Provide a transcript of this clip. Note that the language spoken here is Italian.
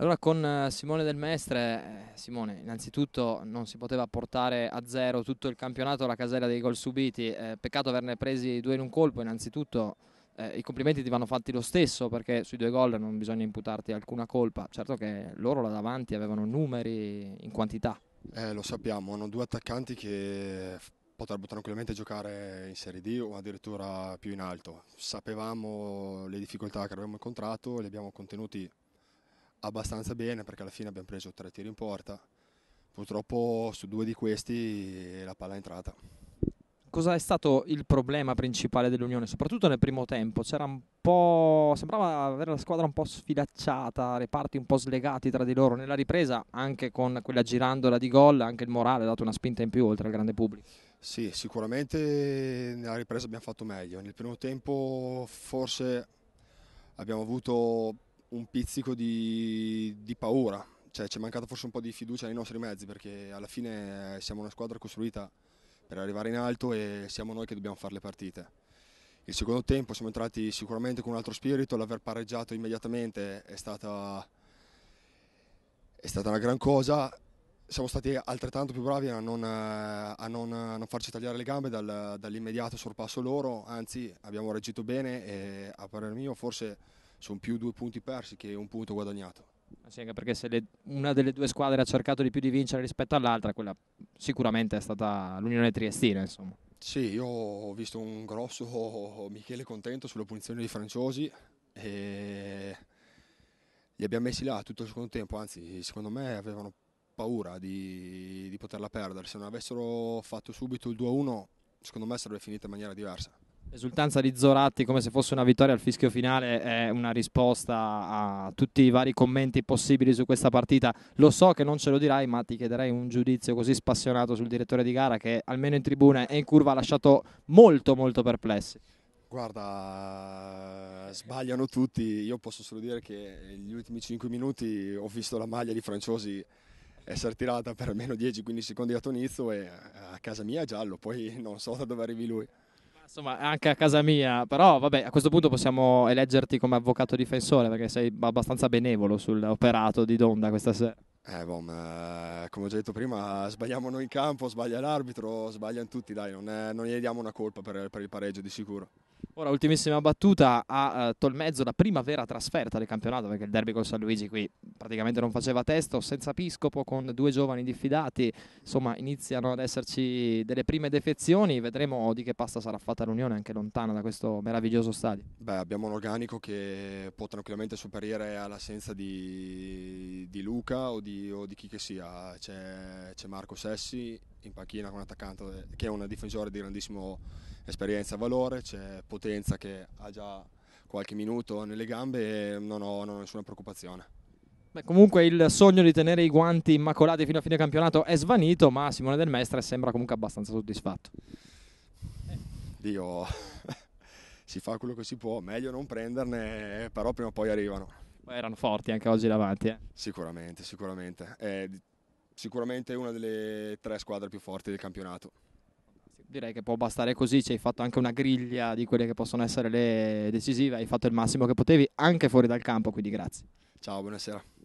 Allora con eh, Simone Del Mestre, eh, Simone innanzitutto non si poteva portare a zero tutto il campionato la casella dei gol subiti, eh, peccato averne presi due in un colpo, innanzitutto eh, i complimenti ti vanno fatti lo stesso perché sui due gol non bisogna imputarti alcuna colpa, certo che loro là davanti avevano numeri in quantità. Eh, lo sappiamo, hanno due attaccanti che potrebbero tranquillamente giocare in Serie D o addirittura più in alto. Sapevamo le difficoltà che avevamo incontrato, li abbiamo contenuti abbastanza bene perché alla fine abbiamo preso tre tiri in porta. Purtroppo su due di questi la palla è entrata. Cosa è stato il problema principale dell'Unione? Soprattutto nel primo tempo c'era un po'. sembrava avere la squadra un po' sfilacciata, reparti un po' slegati tra di loro. Nella ripresa, anche con quella girandola di gol, anche il morale ha dato una spinta in più oltre al grande pubblico. Sì, sicuramente nella ripresa abbiamo fatto meglio. Nel primo tempo forse abbiamo avuto un pizzico di, di paura, cioè ci è mancata forse un po' di fiducia nei nostri mezzi perché alla fine eh, siamo una squadra costruita per arrivare in alto e siamo noi che dobbiamo fare le partite. Il secondo tempo siamo entrati sicuramente con un altro spirito, l'aver pareggiato immediatamente è stata, è stata una gran cosa, siamo stati altrettanto più bravi a non, eh, a non, a eh, non farci tagliare le gambe dal, dall'immediato sorpasso loro, anzi abbiamo reagito bene e a parer mio forse sono più due punti persi che un punto guadagnato. Sì, anche perché se le, una delle due squadre ha cercato di più di vincere rispetto all'altra, quella sicuramente è stata l'Unione Triestina. Insomma. Sì, io ho visto un grosso Michele contento sulla punizione dei francesi e li abbiamo messi là tutto il secondo tempo, anzi secondo me avevano paura di, di poterla perdere, se non avessero fatto subito il 2-1 secondo me sarebbe finita in maniera diversa. L'esultanza di Zoratti come se fosse una vittoria al fischio finale è una risposta a tutti i vari commenti possibili su questa partita. Lo so che non ce lo dirai, ma ti chiederei un giudizio così spassionato sul direttore di gara che almeno in tribuna e in curva ha lasciato molto molto perplessi. Guarda, sbagliano tutti, io posso solo dire che negli ultimi 5 minuti ho visto la maglia di Franciosi essere tirata per almeno 10-15 secondi da Tonizzo e eh, a casa mia è giallo, poi non so da dove arrivi lui. Insomma, anche a casa mia, però vabbè, a questo punto possiamo eleggerti come avvocato difensore perché sei abbastanza benevolo sull'operato di Donda questa sera. Eh, bom, eh, come ho già detto prima, sbagliamo noi in campo, sbaglia l'arbitro, sbagliano tutti, dai, non, è, non gli diamo una colpa per, per il pareggio di sicuro. Ora, ultimissima battuta, a uh, eh, Tolmezzo la prima vera trasferta del campionato, perché il derby col San Luigi qui praticamente non faceva testo, senza Piscopo, con due giovani diffidati, insomma iniziano ad esserci delle prime defezioni, vedremo di che pasta sarà fatta l'Unione anche lontana da questo meraviglioso stadio. Beh, abbiamo un organico che può tranquillamente superare all'assenza di, di Luca o di, o di, chi che sia, c'è, c'è Marco Sessi in panchina con un attaccante che è un difensore di grandissimo esperienza e valore, c'è potenza che ha già qualche minuto nelle gambe e non ho, non ho nessuna preoccupazione. Beh, comunque il sogno di tenere i guanti immacolati fino a fine campionato è svanito, ma Simone Del Mestre sembra comunque abbastanza soddisfatto. Eh, Dio, si fa quello che si può, meglio non prenderne, però prima o poi arrivano. Beh, erano forti anche oggi davanti. Eh. Sicuramente, sicuramente. Eh, è sicuramente una delle tre squadre più forti del campionato direi che può bastare così, ci hai fatto anche una griglia di quelle che possono essere le decisive, hai fatto il massimo che potevi anche fuori dal campo, quindi grazie. Ciao, buonasera.